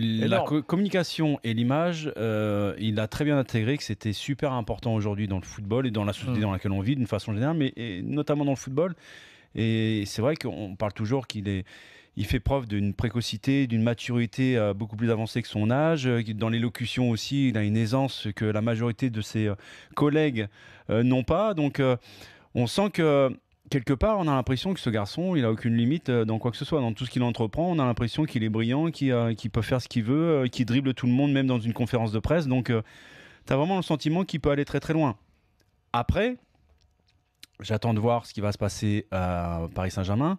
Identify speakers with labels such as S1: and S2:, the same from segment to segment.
S1: la communication et l'image, euh, il a très bien intégré que c'était super important aujourd'hui dans le football et dans la société mm. dans laquelle on vit d'une façon générale, mais notamment dans le football. Et c'est vrai qu'on parle toujours qu'il est il fait preuve d'une précocité, d'une maturité euh, beaucoup plus avancée que son âge. Euh, dans l'élocution aussi, il a une aisance que la majorité de ses collègues n'ont pas. Donc on sent que quelque part, on a l'impression que ce garçon, il a aucune limite euh, dans quoi que ce soit, dans tout ce qu'il entreprend. On a l'impression qu'il est brillant, qu'il euh, peut faire ce qu'il veut, qui euh, qu'il dribble tout le monde, même dans une conférence de presse. Donc, tu as vraiment le sentiment qu'il peut aller très très loin. Après, j'attends de voir ce qui va se passer à Paris Saint-Germain,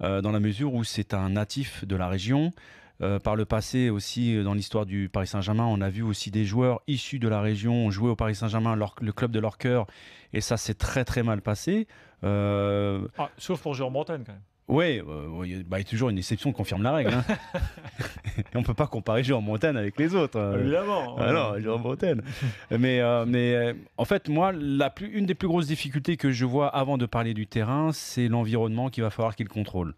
S1: dans la mesure où c'est un natif de la région. Euh, par le passé aussi, euh, dans l'histoire du Paris Saint-Germain, on a vu aussi des joueurs issus de la région jouer au Paris Saint-Germain, le club de leur cœur, et ça s'est très très mal passé. Euh, ah, sauf pour Jérôme Bretagne quand même. Oui, bah, il y a toujours une exception qui confirme la règle. Hein. on ne peut pas comparer Jérôme Bretagne avec les autres. Hein. Évidemment. Ah Jérôme mais en fait, moi, une des plus grosses difficultés que je vois avant de parler du terrain, c'est l'environnement qu'il va falloir qu'il contrôle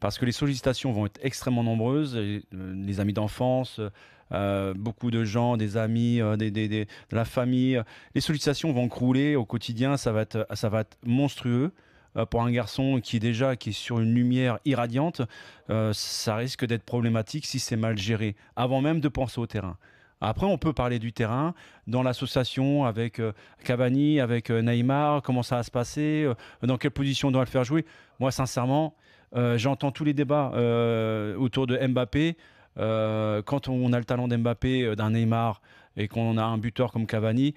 S1: parce que les sollicitations vont être extrêmement nombreuses, euh, les amis d'enfance, euh, beaucoup de gens, des amis, euh, des, des, de la famille. Les sollicitations vont crouler au quotidien, ça va être, ça va monstrueux. pour un garçon qui est déjà qui est sur une lumière irradiante, ça risque d'être problématique si c'est mal géré, avant même de penser au terrain. Après, on peut parler du terrain, dans l'association avec euh, Cavani, avec euh, Neymar, comment ça va se passer, euh, dans quelle position on doit le faire jouer. Moi, sincèrement, j'entends tous les débats autour de Mbappé. quand on a le talent d'Mbappé, d'un Neymar, et qu'on a un buteur comme Cavani,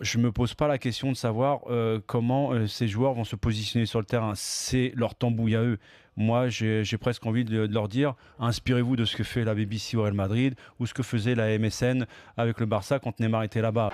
S1: je ne me pose pas la question de savoir euh, comment euh, ces joueurs vont se positionner sur le terrain. C'est leur tambouille à eux. Moi, j'ai presque envie de, leur dire inspirez-vous de ce que fait la BBC au Real Madrid ou ce que faisait la MSN avec le Barça quand Neymar était là-bas.